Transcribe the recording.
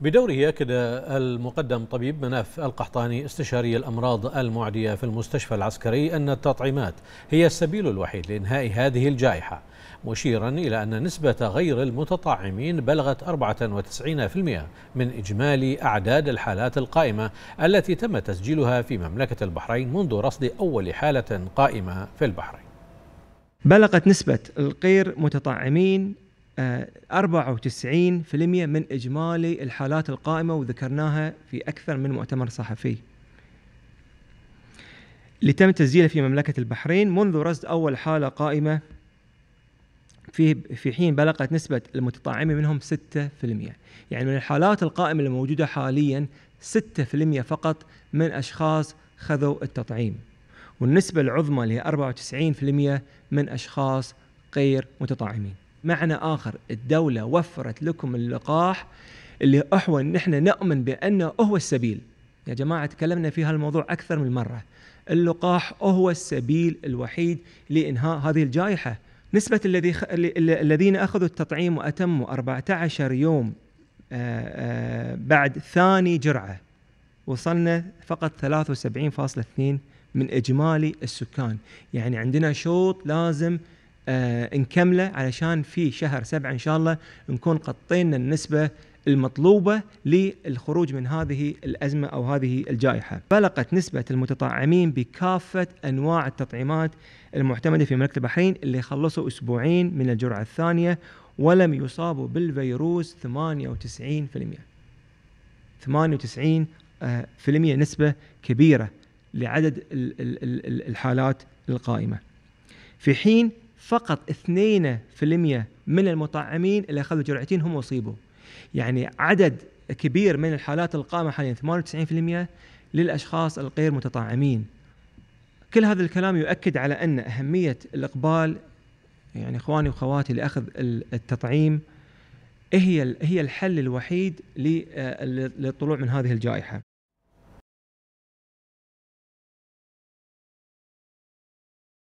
بدوره أكد المقدم طبيب مناف القحطاني استشاري الأمراض المعدية في المستشفى العسكري أن التطعيمات هي السبيل الوحيد لإنهاء هذه الجائحة مشيرا إلى أن نسبة غير المتطعمين بلغت 94% من إجمالي أعداد الحالات القائمة التي تم تسجيلها في مملكة البحرين منذ رصد أول حالة قائمة في البحرين بلغت نسبة الغير متطعمين 94% آه، من اجمالي الحالات القائمه وذكرناها في اكثر من مؤتمر صحفي. اللي تم تسجيله في مملكه البحرين منذ رصد اول حاله قائمه في في حين بلغت نسبه المتطعمين منهم 6%، يعني من الحالات القائمه الموجوده حاليا 6% فقط من اشخاص خذوا التطعيم. والنسبه العظمى اللي هي 94% من اشخاص غير متطعمين. معنى اخر الدوله وفرت لكم اللقاح اللي احوى ان احنا نؤمن بانه هو السبيل يا جماعه تكلمنا في هالموضوع اكثر من مره اللقاح هو السبيل الوحيد لانهاء هذه الجائحه نسبة الذي خ... الذين أخذوا التطعيم وأتموا 14 يوم آآ آه، آآ آه، بعد ثاني جرعة وصلنا فقط 73.2 من إجمالي السكان يعني عندنا شوط لازم آه نكمله علشان في شهر سبعة إن شاء الله نكون قطينا النسبة المطلوبة للخروج من هذه الأزمة أو هذه الجائحة بلغت نسبة المتطعمين بكافة أنواع التطعيمات المعتمدة في مملكة البحرين اللي خلصوا أسبوعين من الجرعة الثانية ولم يصابوا بالفيروس 98% 98% المية نسبة كبيرة لعدد الحالات القائمة في حين فقط 2% من المطعمين اللي اخذوا جرعتين هم اصيبوا يعني عدد كبير من الحالات القائمه حاليا 98% للاشخاص الغير متطعمين كل هذا الكلام يؤكد على ان اهميه الاقبال يعني اخواني واخواتي لاخذ التطعيم هي هي الحل الوحيد آه، للطلوع من هذه الجائحه.